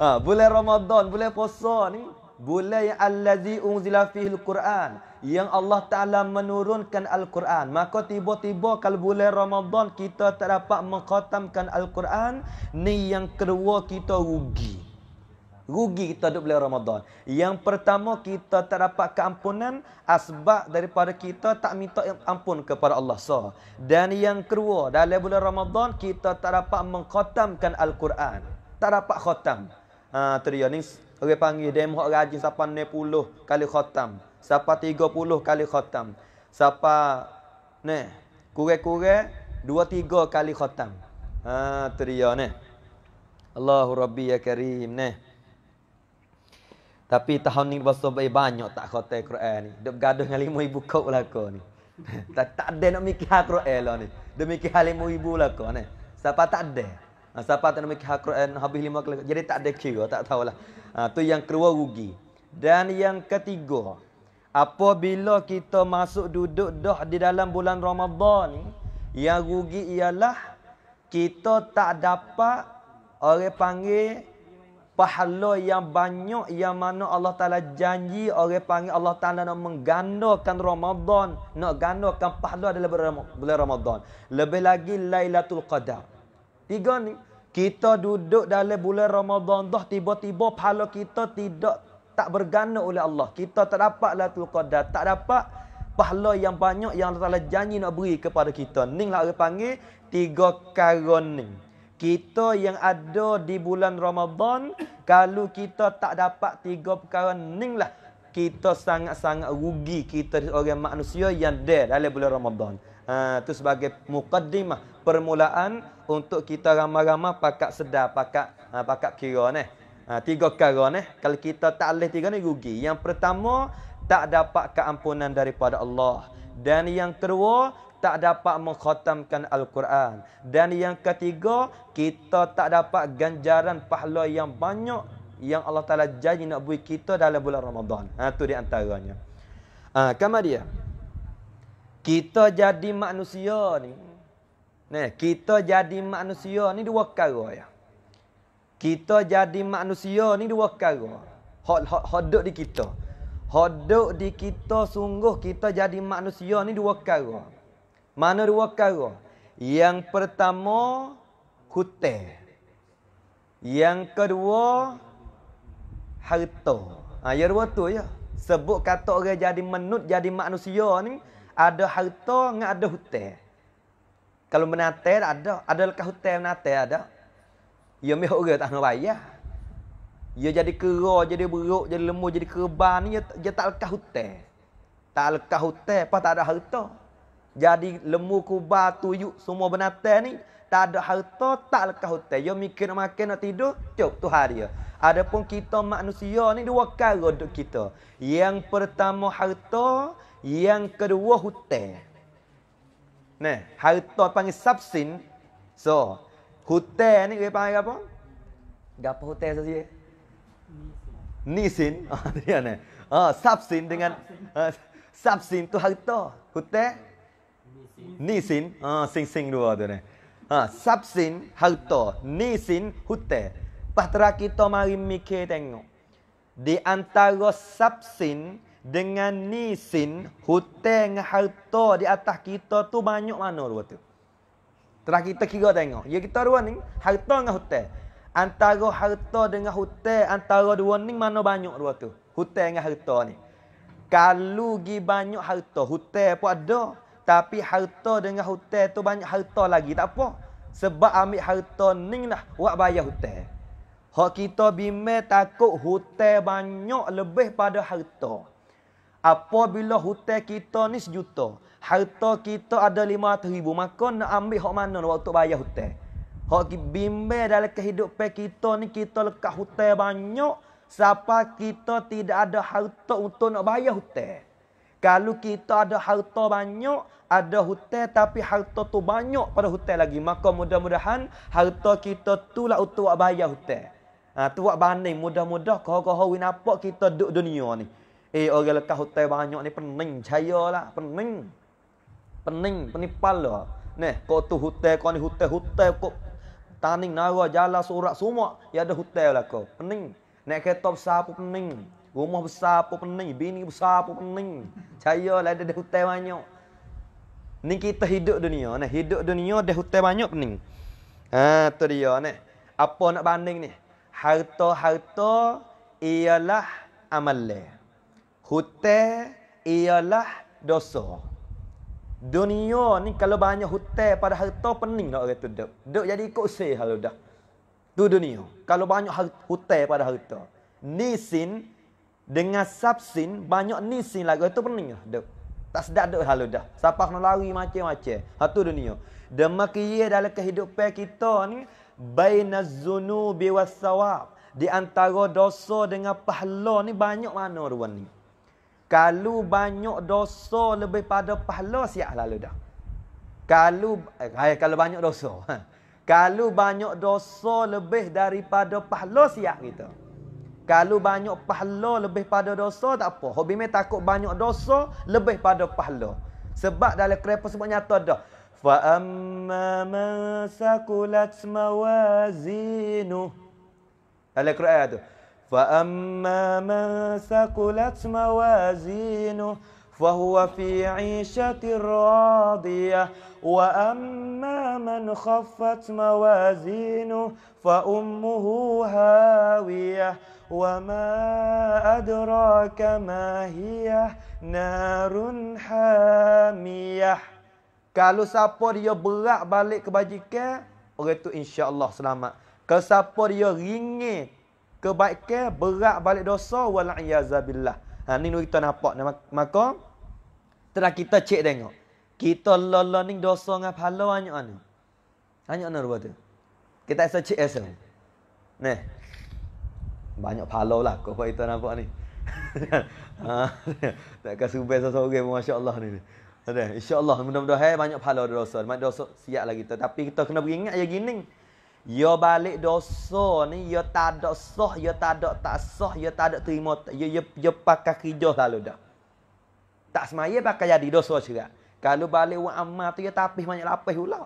ha, bulan Ramadan, bulan puasa ni bulan yang allazi unzila fihi Qur'an, yang Allah Taala menurunkan al-Quran maka tiba-tiba kalau bulan Ramadan kita tak dapat mengkhatamkan al-Quran ni yang kedua kita rugi rugi kita duduk bulan Ramadan yang pertama kita tak dapat keampunan asbab daripada kita tak minta ampun kepada Allah so dan yang kedua dalam bulan Ramadan kita tak dapat mengkhatamkan al-Quran tak dapat khatam. Ha tu dia ni orang panggil demo rajin sapa 90 kali khatam, sapa 30 kali khatam, sapa ne kurang-kurang 2 3 kali khatam. Ha tu dia ni. Allahu Rabbi ya Karim ne. Tapi tahun ni bahasa baik banyak tak khatam Quran ni. Dok gaduh dengan lima ibu kau lah kau ni. tak ada nak mikir Quran lah ni. demi Demikian lima ibu lah kau ni. Siapa tak ada? Ah, siapa tak nak hak Quran habis lima kali jadi tak ada kira tak tahu lah ah, tu yang kedua rugi dan yang ketiga apabila kita masuk duduk dah di dalam bulan Ramadan yang rugi ialah kita tak dapat orang panggil pahala yang banyak yang mana Allah Taala janji orang panggil Allah Taala nak menggandakan Ramadan nak gandakan pahala dalam bulan Ramadan lebih lagi Lailatul Qadar Tiga ni kita duduk dalam bulan Ramadan dah tiba-tiba pahala kita tidak tak bergana oleh Allah. Kita tak dapat lah tu qadar, tak dapat pahala yang banyak yang Allah janji nak beri kepada kita. lah, orang panggil tiga karon ni. Kita yang ada di bulan Ramadan kalau kita tak dapat tiga perkara lah, kita sangat-sangat rugi kita orang manusia yang ada dalam bulan Ramadan. Ha, tu sebagai mukaddimah permulaan untuk kita ramah-ramah pakak sedar pakak ha, pakak kira ni. Ha, tiga perkara ni. Kalau kita tak leh tiga ni rugi. Yang pertama tak dapat keampunan daripada Allah dan yang kedua tak dapat mengkhatamkan al-Quran dan yang ketiga kita tak dapat ganjaran pahala yang banyak yang Allah Taala janji nak bagi kita dalam bulan Ramadan. Ha tu di antaranya. Ah ha, kama dia kita jadi manusia ni. Nah, kita jadi manusia ni dua perkara ya. Kita jadi manusia ni dua perkara. Hak hak hak di kita. Hak di kita sungguh kita jadi manusia ni dua perkara. Mana dua perkara? Yang pertama hutang. Yang kedua harta. Ah ha, ya dua tu ya. Sebut kata orang jadi menut jadi manusia ni ada harta dengan ada hutang. Kalau menate ada, ada lekah hutang menate ada. Ya mi orang tak nak bayar. Ya jadi kera, jadi buruk, jadi lemu, jadi kerban ni dia tak lekah hutang. Tak lekah hutang, apa tak ada harta. Jadi lemu kuba tuyuk semua benate ni tak ada harta, tak lekah hutang. Ya mikir nak makan nak tidur, cuk tu hari dia. Adapun kita manusia ni dua kali untuk kita. Yang pertama harta, yang kedua hutang. Nah, harta panggil subsin. So, hutang ni dia panggil apa? Gapo hutang saja. Nisin. Ah, dia ni. Ah, subsin dengan subsin ah, tu harta. Hutang. Nisin. Ah, sing-sing dua tu ni. Ha, subsin harta, nisin hutang. Pastra kita mari mikir tengok. Di antara subsin dengan nisin hutang harta di atas kita tu banyak mana dua tu telah kita kira tengok ya kita dua ni harta dengan hutang antara harta dengan hutang antara dua ni mana banyak dua tu hutang dengan harta ni kalau gi banyak harta hutang pun ada tapi harta dengan hutang tu banyak harta lagi tak apa sebab ambil harta ni lah buat bayar hutang hak kita bimbang takut hutang banyak lebih pada harta Apabila hutang kita ni sejuta, harta kita ada lima ribu, maka nak ambil hak mana waktu bayar hutang? Hak bimbe dalam kehidupan kita ni kita lekat hutang banyak, siapa kita tidak ada harta untuk nak bayar hutang? Kalau kita ada harta banyak, ada hutang tapi harta tu banyak pada hutang lagi, maka mudah-mudahan harta kita itulah untuk bayar hutang. Ha, tu buat banding mudah-mudah kau-kau-kau winapak kita duk dunia ni. Eh orang lekas hotel banyak ni pening jaya lah, pening. Pening, penipal lah. Neh, kau tu hotel, kau ni hotel, hotel kau taning nara jala surat semua, ya ada hotel lah kau. Pening. Naik kereta besar pun pening. Rumah besar pun pening, bini besar pun pening. Jaya lah ada hotel banyak. Ni kita hidup dunia, neh hidup dunia ada hotel banyak pening. Ha tu dia neh. Apa nak banding ni? Harta-harta ialah amal leh. Hutang ialah dosa. Dunia ni kalau banyak hutang pada harta pening nak kata duk. Duk jadi ikut usai kalau dah. Tu dunia. Kalau banyak hutang pada harta. Nisin dengan sabsin banyak nisin lagu itu pening lah duk. Tak sedap duk kalau dah. Sapah nak lari macam-macam. Ha tu dunia. Demak Demakiyah dalam kehidupan kita ni baina zunubi wasawab. Di antara dosa dengan pahala ni banyak mana ruan ni. Kalau banyak dosa lebih pada pahala siap lalu dah. Kalau eh, kalau banyak dosa. Ha. Kalau banyak dosa lebih daripada pahala siap kita. Kalau banyak pahala lebih pada dosa tak apa. Hobi me takut banyak dosa lebih pada pahala. Sebab dalam kerepa sebut nyata dah. Fa amma man sakulat mawazinu. Dalam Quran tu. فأما من ثقلت موازينه فهو في عيشة راضية وأما من خفت موازينه فأمه هاوية وما أدراك ما هي نار حامية Kalau siapa dia berat balik kebajikan, orang tu insya-Allah selamat. Kalau siapa dia kebaikan berat balik dosa wal iazabilah. Ha ni kita nampak maka telah kita cek tengok. Kita lala ni dosa ngah pahala banyak ni. Banyak ni rupa tu. Kita rasa cek rasa. Nih. Banyak pahala lah. Kau kata nampak ni. ha, tak kasih rupa sesuatu okay, pun Masya Allah ni. InsyaAllah mudah-mudahan banyak pahala dosa. Banyak dosa siap lagi kita. Tapi kita kena beringat je gini. Ya balik dosa ni Ya tak ada soh Ya tak ada tak soh Ya tak ada terima Ya, ya, ya pakai kerja selalu dah Tak semaya pakai jadi dosa juga Kalau balik wa amal tu Ya tapih banyak lapih pula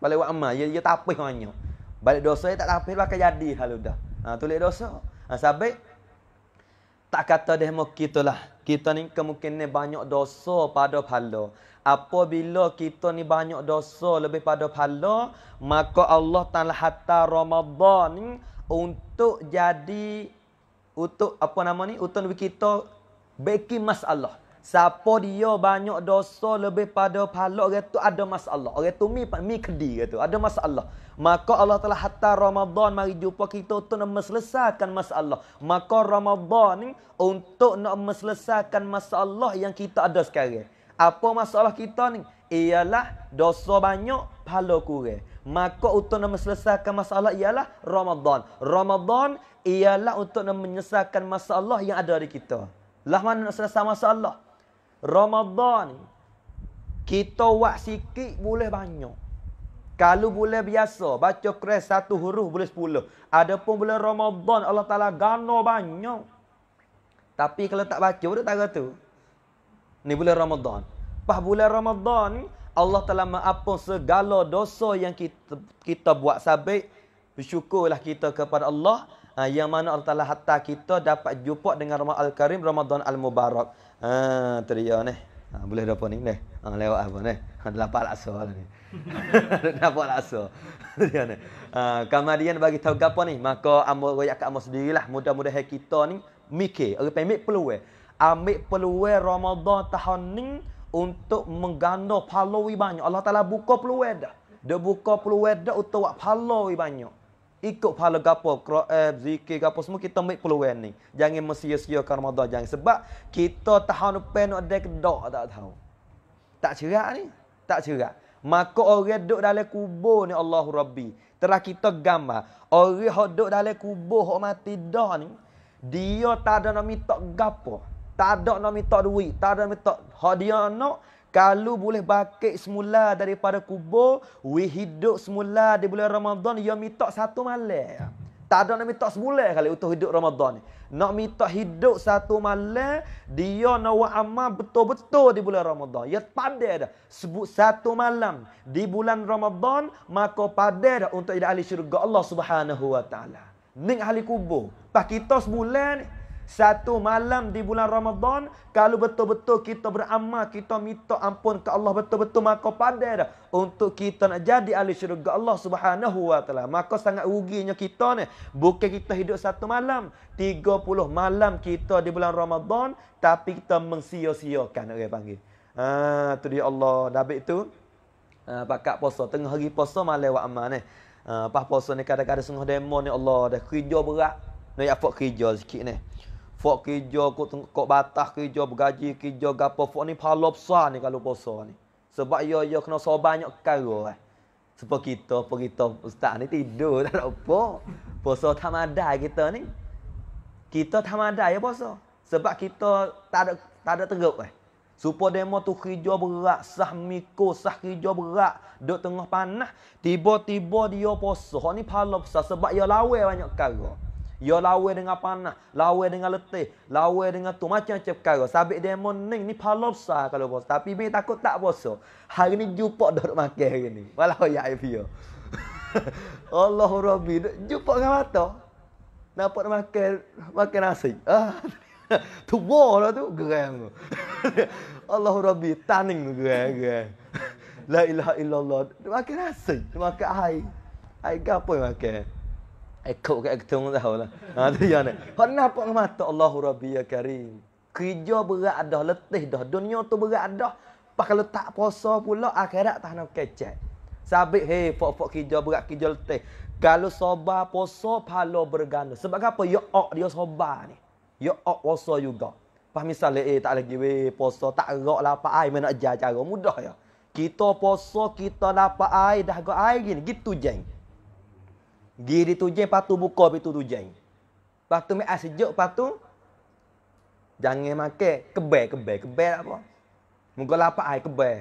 Balik wa amal Ya, ya tapih banyak Balik dosa ya tak tapih Pakai jadi selalu dah ha, Tulik dosa ha, Sabit Tak kata demo mau kita lah Kita ni kemungkinan banyak dosa pada pahala apabila kita ni banyak dosa lebih pada pahala maka Allah Taala hatta Ramadan ni untuk jadi untuk apa nama ni untuk kita beki masalah siapa dia banyak dosa lebih pada pahala orang tu ada masalah orang tu mi mi kedi gitu ada masalah maka Allah Taala hatta Ramadan mari jumpa kita untuk nak selesaikan masalah maka Ramadan ni untuk nak selesaikan masalah yang kita ada sekarang apa masalah kita ni? Ialah dosa banyak, pahala kurang. Maka untuk nak menyelesaikan masalah ialah Ramadan. Ramadan ialah untuk nak menyelesaikan masalah yang ada di kita. Lah mana nak selesai masalah? Ramadan kita buat sikit boleh banyak. Kalau boleh biasa, baca kres satu huruf boleh sepuluh. pun boleh Ramadan, Allah Ta'ala gana banyak. Tapi kalau tak baca, boleh tak kata Ni bulan Ramadan. Pas bulan Ramadan ni, Allah telah mengapung segala dosa yang kita, kita buat sabit. Bersyukurlah kita kepada Allah. Ha, yang mana Allah telah hatta kita dapat jumpa dengan Ramadhan Al-Karim, Ramadan Al-Mubarak. Ha, teriak ni. Ha, boleh dapat ni? Ni. Ha, lewat apa ni? Ha, dapat laksa lah ni. dapat laksa. teriak ni. Ha, kemudian bagi tahu gapa ni? Maka amal rakyat kat amal sendirilah. Mudah-mudahan kita ni mikir. Orang pemik peluang ambil peluang Ramadan tahun ni untuk mengganda pahala banyak. Allah Taala buka peluang dah. Dia buka peluang dah untuk buat pahala banyak. Ikut pahala gapo, Quran, zikir gapo semua kita ambil peluang ni. Jangan mesia-siakan Ramadan jangan sebab kita tahun depan nak ada kedok tak tahu. Tak cerak ni. Tak cerak. Maka orang duduk dalam kubur ni Allah Rabbi. Telah kita gambar. Orang yang duduk dalam kubur, orang mati dah ni. Dia tak ada nak minta gapo. Tak ada nak minta duit. Tak ada nak minta. Hadiah nak. Kalau boleh bakit semula daripada kubur. We hidup semula di bulan Ramadan. Dia minta satu malam. Tak ada nak minta semula kali untuk hidup Ramadan ni. Nak minta hidup satu malam. Dia nak buat amal betul-betul di bulan Ramadan. Ya padah dah. Sebut satu malam di bulan Ramadan. Maka padah dah untuk jadi ahli syurga Allah subhanahu wa ta'ala. Ning ahli kubur. Pas kita semula ni satu malam di bulan Ramadan kalau betul-betul kita beramal kita minta ampun ke Allah betul-betul maka pandai dah untuk kita nak jadi ahli syurga Allah Subhanahu wa taala maka sangat ruginya kita ni bukan kita hidup satu malam 30 malam kita di bulan Ramadan tapi kita mengsia-siakan orang panggil ha tu dia Allah Nabi tu ha, pakak puasa tengah hari puasa malam buat amal ni ha, pas puasa ni kadang-kadang sungguh demo ni Allah dah kerja berat nak buat kerja sikit ni Fok kerja, kok batas kerja, bergaji kerja, gapo Fok ni pahala besar ni kalau puasa ni. Sebab ya, ya kena so banyak kaya eh. Sebab kita, apa kita, ustaz ni tidur, tak ada apa. Puasa tamadai kita ni. Kita tamadai ya puasa. Sebab kita tak ada, tak ada teruk eh. Supaya demo tu kerja berat, sah miko, sah kerja berat, duduk tengah panah. Tiba-tiba dia puasa. ni pahala besar sebab dia lawai banyak kaya. Ya lawa dengan panah, lawa dengan letih, lawa dengan tu macam-macam perkara. sabit demon ni ni palop sah kalau bos. Tapi bagi takut tak bos. Hari ni jumpa dok makan hari ni. Walau ya ayo. Ya, ya. Allah Rabbi, jumpa dengan mata. Nampak dia makan makan nasi. Ah. Lah tu bola tu geram. Allah Rabbi, taning geram. La ilaha illallah. Makan nasi, makan air. Air gapo makan? ekok ke ketung tahu lah. Ha tu yang ni. Hak nampak mata Allahu Rabbi ya Karim. Kerja berat dah letih dah. Dunia tu berat dah. Pak kalau tak puasa pula akhirat tak nak kecek. Sabik hei fok-fok kerja berat kerja letih. Kalau soba puasa pahala berganda. Sebab apa? Ya ok dia soba ni. Ya ok puasa juga. Pak misalnya eh tak lagi we puasa tak rok lah apa ai nak jajar mudah ya. Kita puasa kita dapat air dah go air gini gitu jeng. Dia di tujuan, lepas tu buka pintu tujuan. Lepas tu ambil air sejuk, lepas tu jangan makan. Kebel, kebel, kebel apa. Muka lapak air, kebel.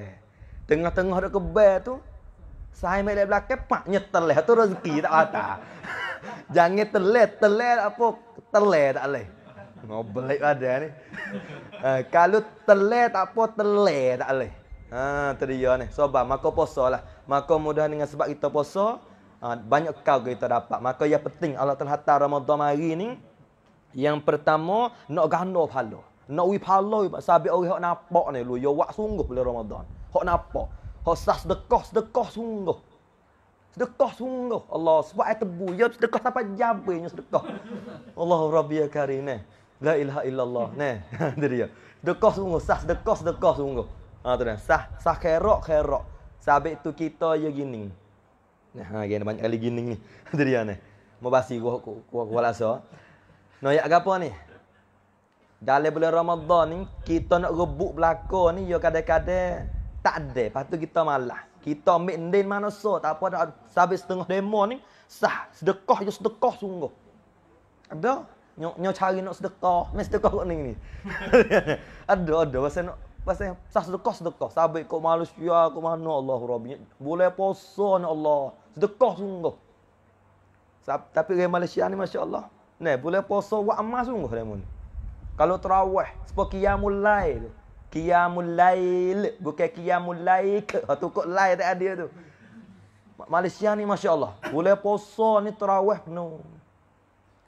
Tengah-tengah dia kebel tu, saya ambil dari belakang, pak nyetelah. Itu rezeki tak kata. jangan telah, telah apa. Telah tak boleh. Ngobelik ada ni. Ha, kalau telah tak apa, telah tak boleh. Ha, tu dia ni. Sobat, maka posa lah. Maka mudah dengan sebab kita posa, Ah, banyak kau kita dapat. Maka yang penting Allah telah hantar Ramadan hari ni. Yang pertama, nak gano pahala. Nak wi pahala, sabit orang yang nampak ni. Lu, yang sungguh bila ramadhan. Hak nampak. Hak sah sedekah, sedekah sungguh. Sedekah sungguh. Allah, sebab air tebu. Ya, sedekah sampai jabirnya sedekah. Allah, Rabbi ya karim ni. La ilaha illallah. Ne, itu dia. Sedekah sungguh. Sah sedekah, sedekah sungguh. Ha, tu dia. Sah, sah kerok, kerok. Sabit tu kita ya gini. Ha gini banyak kali gini ni. Jadi ane. Mau basi gua gua gua rasa. No ya apa ni? Dalam bulan Ramadan ni kita nak rebut belako ni yo kadang-kadang tak ada. Pastu kita malah. Kita ambil ndin manusia tak apa dah habis setengah demo ni sah sedekah ya sedekah sungguh. Ada nyok nyok cari nak sedekah, mesti sedekah kok ni. ada ada pasal nak pasal sah sedekah sedekah. Sabik kok malu sia aku mana Allah Rabbi. Boleh puasa ni Allah. Sedekah sungguh. Tapi orang Malaysia ni Masya Allah. Ni boleh puasa buat amal sungguh dia ni. Kalau terawih. Sebab kiamul lail. Kiamul lail. Bukan kiamul laik. Itu ha, kok lail tak ada tu. Malaysia ni Masya Allah. Boleh puasa ni terawih penuh.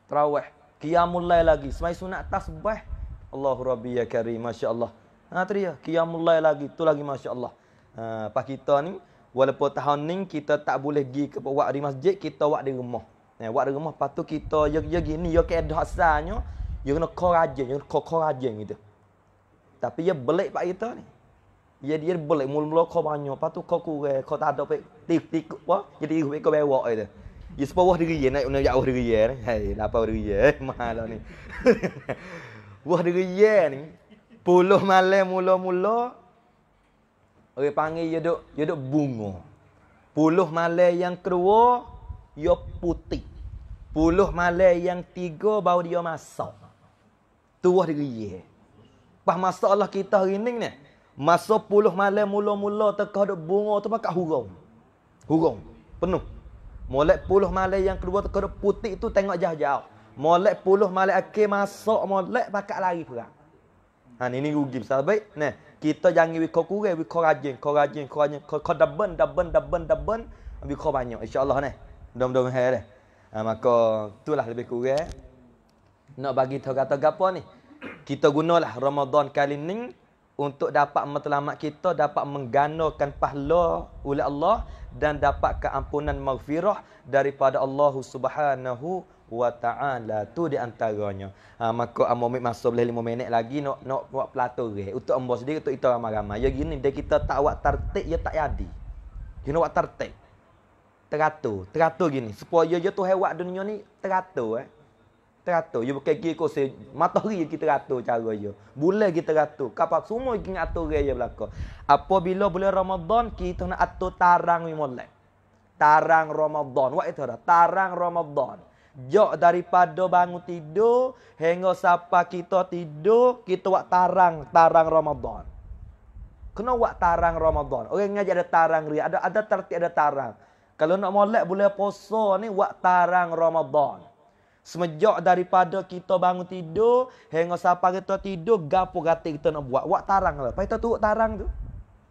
Terawih. Kiamul lail lagi. Semai sunat tasbah. Allahu Rabbi ya Karim. Masya Allah. Ha, tu dia. lail lagi. itu lagi Masya Allah. Ha, Pak kita ni. Walaupun tahun ni kita tak boleh pergi ke buat di masjid, kita buat di rumah. Ya, buat di rumah, lepas tu kita, ya, ya gini, ya kaya dah asalnya, ya kena kau rajin, ya kena kau rajin gitu. Tapi ya belik pak kita ni. Ya dia belik mula-mula kau banyak, lepas tu kau kurang, kau tak ada apa, tik-tik, apa, jadi ikut kau berwak gitu. Ya sepawah diri ya, nak nak jauh diri ya, hei, lapar diri ya, mahal lah ni. Wah diri ya ni, puluh malam mula-mula, Orang panggil dia duk, dia duk bunga. Puluh malai yang kedua, dia putih. Puluh malai yang tiga, baru dia masak. Tuah diri. Pas allah kita hari ni ni, masa puluh malai mula-mula teka duk bunga tu pakai hurung. Hurung. Penuh. Mulai puluh malai yang kedua teka duk putih tu tengok jauh-jauh. Mulai puluh malai akhir masak, mulai pakai lari perang. Ha, ni ni rugi besar baik. Nih kita jangan wikor kurang wikor rajin kor rajin kor rajin kor double double double double ambil wikor banyak insyaallah ni mudah dom, hai ni ha, maka lah lebih kurang nak bagi tahu kata gapo ni kita gunalah Ramadan kali ni untuk dapat matlamat kita dapat mengganakan pahala oleh Allah dan dapat keampunan maghfirah daripada Allah Subhanahu wa ta'ala tu di antaranya ha, maka amo ambil masa boleh 5 minit lagi nak nak buat pelato untuk ambo sendiri untuk kita ramai-ramai ya gini dia kita tak buat tertik ya tak jadi nak buat tertik teratur teratur gini supaya ya tu hewat dunia ni teratur eh teratur ya bukan gigi kose matahari ya kita teratur cara ya boleh kita teratur kapak semua gigi atur ya belaka apabila boleh Ramadan kita nak atur tarang ni molek tarang Ramadan wa itu tarang Ramadan Jok daripada bangun tidur hingga siapa kita tidur kita wak tarang tarang Ramadan. Kena wak tarang Ramadan. Orang ngaji ada tarang ri, ada ada tertik ada tarang. Kalau nak molek boleh poso ni wak tarang Ramadan. Semenjak daripada kita bangun tidur hingga siapa kita tidur gapo gati kita nak buat wak tarang lah. Paita tu tarang tu.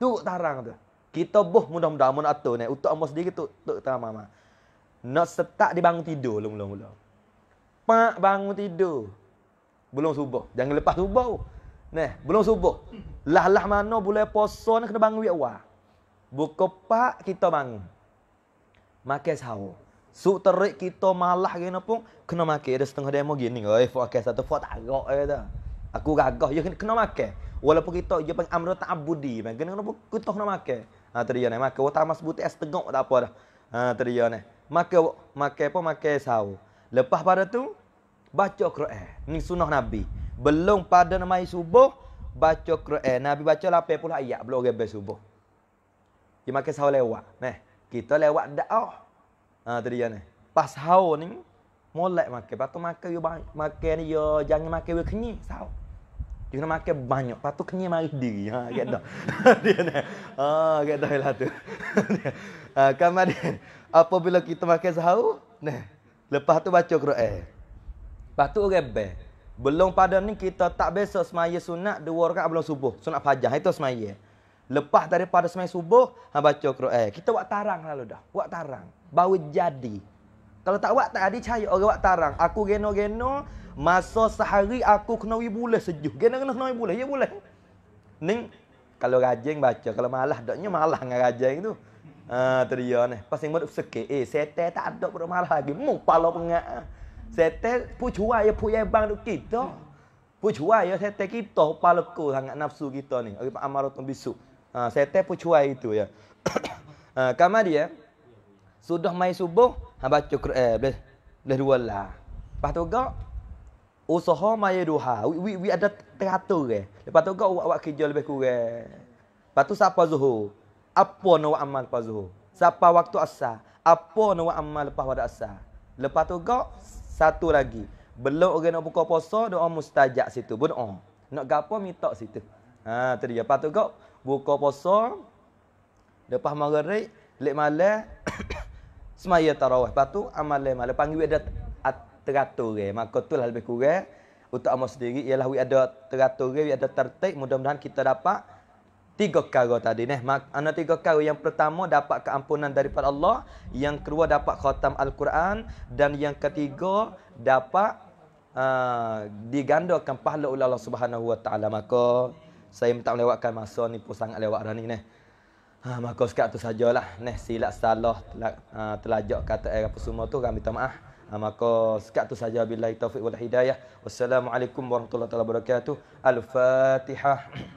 Tu tarang tu. Kita buh mudah-mudahan mun atur ni untuk amos diri tu tu tarang mama. Not setak dia bangun tidur lah mula-mula. Pak bangun tidur. Belum subuh. Jangan lepas subuh. Nah, belum subuh. Lah-lah mana boleh poso ni kena bangun awal. Buka pak kita bangun. Makai sahur. Suk terik kita malah kena pun kena makan. Ada setengah demo gini. Oi, eh, fokus satu fok tak agak ya Aku gagah ya kena makai. Walaupun kita je ya, pang amro tak abudi, kena kena kena makai. Ha ah, tadi ya nak makan. Utama sebut es tengok tak apa dah. Ha tadi ya maka makan pun makan sahur. Lepas pada tu baca Quran. Ini sunnah Nabi. Belum pada nama subuh baca Quran. Nabi baca 80 ayat belum orang bel subuh. Dia makan sahur lewat. Nah, kita lewat dah. Ah Ha tadi ya ni. Pas sahur ni molek makan. Patu makan yo makan ni yo jangan makan yo kenyang sahur. Dia nak makan banyak. Patu kenyang mari diri. Ha gitu. dia ni. Ha gitu lah tu. ha kemudian apabila kita makan sahur, nah. Lepas tu baca Quran. Lepas tu rebe. Belum pada ni kita tak biasa semaya sunat dua rakaat belum subuh. Sunat fajar itu semaya. Lepas daripada semaya subuh, ha baca Quran. Kita buat tarang lalu dah. Buat tarang. Baru jadi. Kalau tak buat tak ada cahaya orang buat tarang. Aku geno-geno masa sehari aku kena wibulah sejuk. Geno-geno kena wibulah. Ya boleh. Ning kalau rajin baca, kalau malah doknya malah dengan rajin tu. Ah, tu dia ni. Pas sing mudup sikit. Eh, sete tak ada budak marah lagi. Mu palo pengak. Ah. Sete pu cua ya pu ya bang duk kita. Pu cua ya sete kita palo ku sangat nafsu kita ni. Okey pak amarot bisu. Ha, ah, sete pu cua itu ya. ha, kama dia sudah mai subuh, ha baca Quran eh, boleh boleh dua lah. Pas tu gak usaha mai duha. We, we, we ada teratur eh. Lepas tu gak awak kerja lebih kurang. Lepas tu siapa zuhur? apa nak buat amal lepas zuhur? Siapa waktu asar? Apa nak buat amal lepas waktu asar? Lepas tu gak satu lagi. Belum orang nak buka puasa, doa mustajab situ. Bun om oh, Nak gapo minta situ. Ha, tu dia. Lepas gak buka puasa lepas maghrib, lek malam semaya tarawih. Patu amal lek Lepas panggil ada teratur. Maka tu lah lebih kurang. Untuk amal sendiri, ialah we ada teratur, we ada tertik. Mudah-mudahan kita dapat tiga perkara tadi ni. Ana tiga perkara yang pertama dapat keampunan daripada Allah, yang kedua dapat khatam al-Quran dan yang ketiga dapat uh, digandakan pahala oleh Allah Subhanahu Wa Maka saya minta melewatkan masa ni pun sangat lewat dah ni ni. Ha, ah, maka sekat tu sajalah. Neh silap salah telak, uh, ah, telajak kata air apa semua tu kami minta maaf. Ha, maka sekat tu saja bila taufik wal hidayah. Wassalamualaikum warahmatullahi wabarakatuh. Al-Fatihah.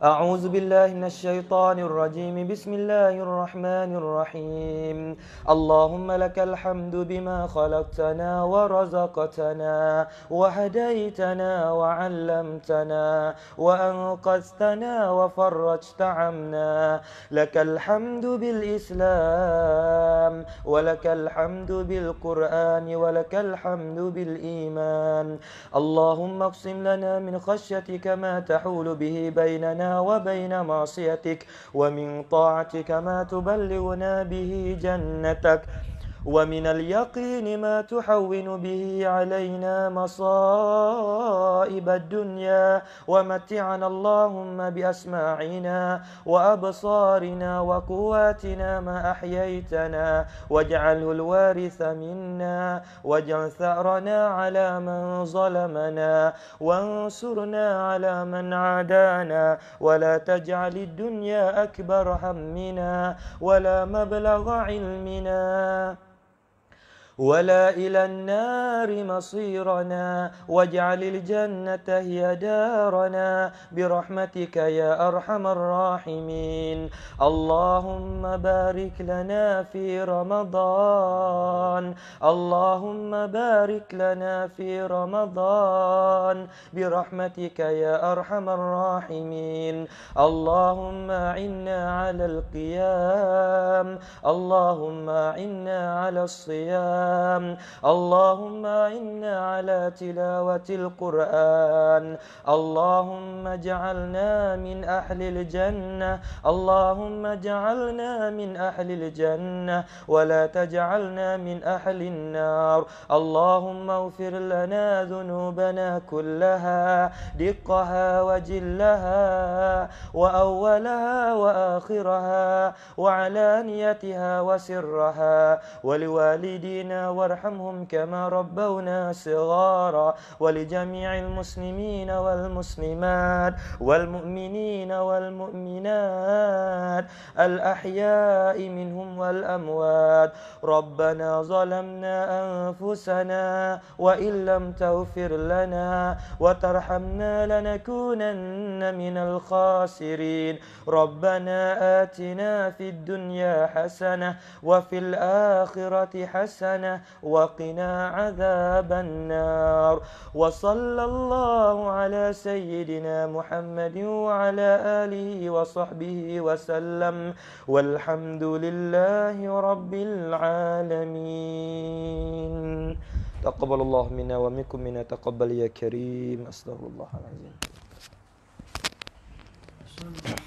أعوذ بالله من الشيطان الرجيم بسم الله الرحمن الرحيم اللهم لك الحمد بما خلقتنا ورزقتنا وهديتنا وعلمتنا وأنقذتنا وفرجت عنا لك الحمد بالإسلام ولك الحمد بالقرآن ولك الحمد بالإيمان اللهم اقسم لنا من خشيتك ما تحول به بيننا وبين معصيتك ومن طاعتك ما تبلغنا به جنتك ومن اليقين ما تحون به علينا مصائب الدنيا ومتعنا اللهم بأسماعنا وأبصارنا وقواتنا ما أحييتنا واجعله الوارث منا واجعل ثأرنا على من ظلمنا وانصرنا على من عادانا ولا تجعل الدنيا أكبر همنا ولا مبلغ علمنا ولا إلى النار مصيرنا واجعل الجنة هي دارنا برحمتك يا أرحم الراحمين اللهم بارك لنا في رمضان اللهم بارك لنا في رمضان برحمتك يا أرحم الراحمين اللهم عنا على القيام اللهم عنا على الصيام القرآن اللهم إنا على تلاوة القرآن اللهم اجعلنا من أهل الجنة اللهم اجعلنا من أهل الجنة ولا تجعلنا من أهل النار اللهم اغفر لنا ذنوبنا كلها دقها وجلها وأولها وآخرها وعلانيتها وسرها ولوالدينا علينا وارحمهم كما ربونا صغارا ولجميع المسلمين والمسلمات والمؤمنين والمؤمنات الأحياء منهم والأموات ربنا ظلمنا أنفسنا وإن لم تغفر لنا وترحمنا لنكونن من الخاسرين ربنا آتنا في الدنيا حسنة وفي الآخرة حسنة ربنا وقنا عذاب النار وصلى الله على سيدنا محمد وعلى آله وصحبه وسلم والحمد لله رب العالمين تقبل الله منا ومنكم منا تقبل يا كريم أستغفر الله العظيم Thank you.